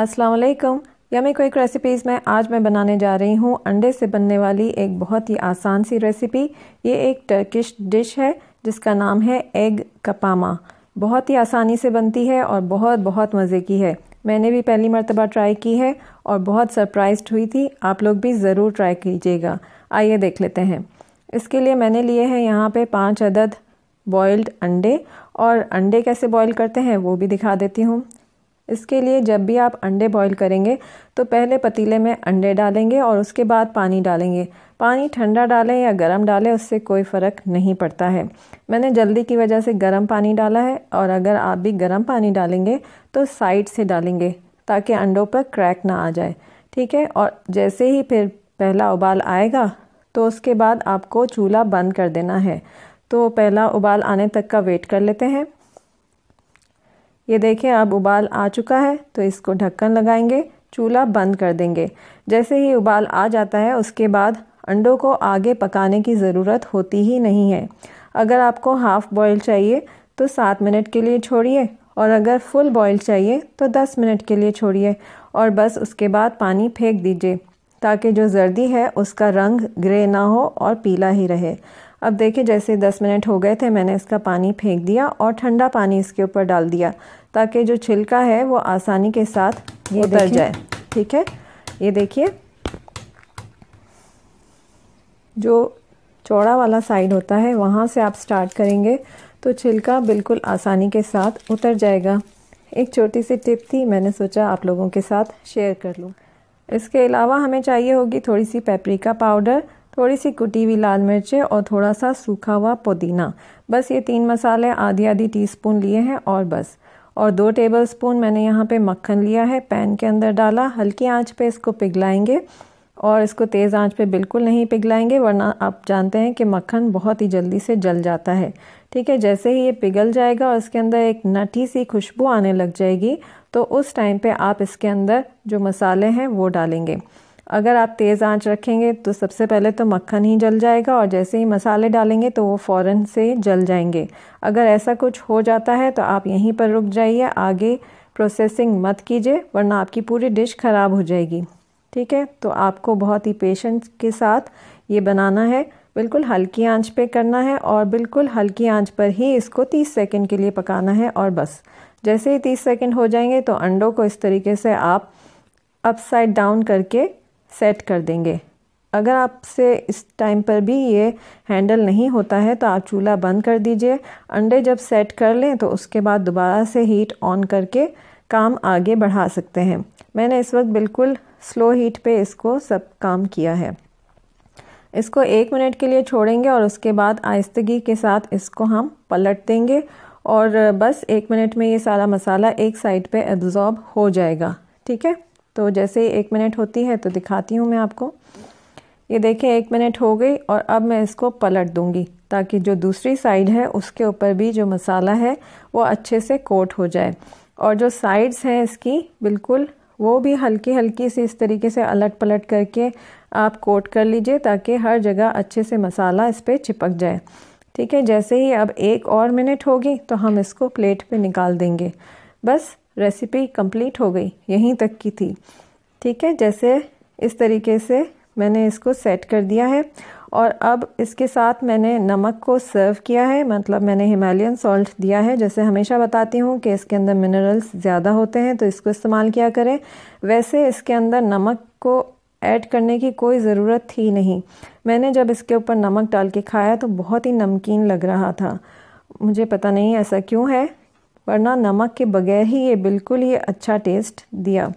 अस्सलाम yummy quick recipes में आज मैं बनाने जा रही हूँ अंडे से बनने वाली एक बहुत ही आसान सी रेसिपी ये एक टर्किश डिश है जिसका नाम है एग कपामा बहुत ही आसानी से बनती है और बहुत बहुत मज़े की है मैंने भी पहली मरतबा ट्राई की है और बहुत सरप्राइज हुई थी आप लोग भी ज़रूर ट्राई कीजिएगा आइए देख लेते हैं इसके लिए मैंने लिए हैं यहाँ पे पाँच अदद बॉयल्ड अंडे और अंडे कैसे बॉयल करते हैं वो भी दिखा देती हूँ इसके लिए जब भी आप अंडे बॉईल करेंगे तो पहले पतीले में अंडे डालेंगे और उसके बाद पानी डालेंगे पानी ठंडा डालें या गर्म डालें उससे कोई फ़र्क नहीं पड़ता है मैंने जल्दी की वजह से गर्म पानी डाला है और अगर आप भी गर्म पानी डालेंगे तो साइड से डालेंगे ताकि अंडों पर क्रैक ना आ जाए ठीक है और जैसे ही फिर पहला उबाल आएगा तो उसके बाद आपको चूल्हा बंद कर देना है तो पहला उबाल आने तक का वेट कर लेते हैं ये देखें अब उबाल आ चुका है तो इसको ढक्कन लगाएंगे चूल्हा बंद कर देंगे जैसे ही उबाल आ जाता है उसके बाद अंडों को आगे पकाने की ज़रूरत होती ही नहीं है अगर आपको हाफ़ बॉयल चाहिए तो सात मिनट के लिए छोड़िए और अगर फुल बॉयल चाहिए तो दस मिनट के लिए छोड़िए और बस उसके बाद पानी फेंक दीजिए ताकि जो जर्दी है उसका रंग ग्रे ना हो और पीला ही रहे अब देखिए जैसे दस मिनट हो गए थे मैंने इसका पानी फेंक दिया और ठंडा पानी इसके ऊपर डाल दिया ताकि जो छिलका है वो आसानी के साथ ये उतर जाए ठीक है ये देखिए जो चौड़ा वाला साइड होता है वहाँ से आप स्टार्ट करेंगे तो छिलका बिल्कुल आसानी के साथ उतर जाएगा एक छोटी सी टिप थी मैंने सोचा आप लोगों के साथ शेयर कर लूँ इसके अलावा हमें चाहिए होगी थोड़ी सी पेपरिका पाउडर थोड़ी सी कुटी हुई लाल मिर्चें और थोड़ा सा सूखा हुआ पुदीना बस ये तीन मसाले आधी आधी टीस्पून लिए हैं और बस और दो टेबल स्पून मैंने यहाँ पे मक्खन लिया है पैन के अंदर डाला हल्की आंच पे इसको पिघलाएंगे और इसको तेज़ आंच पे बिल्कुल नहीं पिघलाएंगे वरना आप जानते हैं कि मक्खन बहुत ही जल्दी से जल जाता है ठीक है जैसे ही ये पिघल जाएगा और इसके अंदर एक नटी सी खुशबू आने लग जाएगी तो उस टाइम पे आप इसके अंदर जो मसाले हैं वो डालेंगे अगर आप तेज़ आंच रखेंगे तो सबसे पहले तो मक्खन ही जल जाएगा और जैसे ही मसाले डालेंगे तो वो फ़ौरन से जल जाएंगे अगर ऐसा कुछ हो जाता है तो आप यहीं पर रुक जाइए आगे प्रोसेसिंग मत कीजिए वरना आपकी पूरी डिश ख़राब हो जाएगी ठीक है तो आपको बहुत ही पेशेंस के साथ ये बनाना है बिल्कुल हल्की आंच पे करना है और बिल्कुल हल्की आंच पर ही इसको 30 सेकंड के लिए पकाना है और बस जैसे ही 30 सेकंड हो जाएंगे तो अंडों को इस तरीके से आप अपसाइड डाउन करके सेट कर देंगे अगर आपसे इस टाइम पर भी ये हैंडल नहीं होता है तो आप चूल्हा बंद कर दीजिए अंडे जब सेट कर लें तो उसके बाद दोबारा से हीट ऑन करके काम आगे बढ़ा सकते हैं मैंने इस वक्त बिल्कुल स्लो हीट पे इसको सब काम किया है इसको एक मिनट के लिए छोड़ेंगे और उसके बाद आहिस्तगी के साथ इसको हम पलट देंगे और बस एक मिनट में ये सारा मसाला एक साइड पे एब्ज़ॉर्ब हो जाएगा ठीक है तो जैसे ही एक मिनट होती है तो दिखाती हूँ मैं आपको ये देखिए एक मिनट हो गई और अब मैं इसको पलट दूँगी ताकि जो दूसरी साइड है उसके ऊपर भी जो मसाला है वो अच्छे से कोट हो जाए और जो साइड्स हैं इसकी बिल्कुल वो भी हल्की हल्की से इस तरीके से अलट पलट करके आप कोट कर लीजिए ताकि हर जगह अच्छे से मसाला इस पर चिपक जाए ठीक है जैसे ही अब एक और मिनट होगी तो हम इसको प्लेट पे निकाल देंगे बस रेसिपी कंप्लीट हो गई यहीं तक की थी ठीक है जैसे इस तरीके से मैंने इसको सेट कर दिया है और अब इसके साथ मैंने नमक को सर्व किया है मतलब मैंने हिमालयन सॉल्ट दिया है जैसे हमेशा बताती हूँ कि इसके अंदर मिनरल्स ज़्यादा होते हैं तो इसको इस्तेमाल किया करें वैसे इसके अंदर नमक को ऐड करने की कोई ज़रूरत थी नहीं मैंने जब इसके ऊपर नमक डाल के खाया तो बहुत ही नमकीन लग रहा था मुझे पता नहीं ऐसा क्यों है वरना नमक के बगैर ही ये बिल्कुल ही अच्छा टेस्ट दिया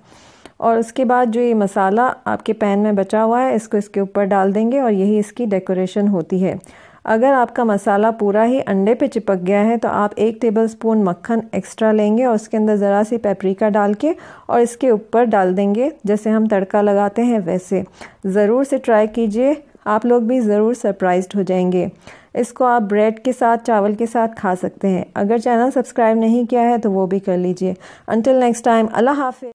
और उसके बाद जो ये मसाला आपके पैन में बचा हुआ है इसको इसके ऊपर डाल देंगे और यही इसकी डेकोरेशन होती है अगर आपका मसाला पूरा ही अंडे पे चिपक गया है तो आप एक टेबल स्पून मक्खन एक्स्ट्रा लेंगे और उसके अंदर ज़रा सी पेपरिका डाल के और इसके ऊपर डाल देंगे जैसे हम तड़का लगाते हैं वैसे ज़रूर से ट्राई कीजिए आप लोग भी ज़रूर सरप्राइज हो जाएंगे इसको आप ब्रेड के साथ चावल के साथ खा सकते हैं अगर चैनल सब्सक्राइब नहीं किया है तो वो भी कर लीजिए अंटिल नेक्स्ट टाइम अल्लाह हाफि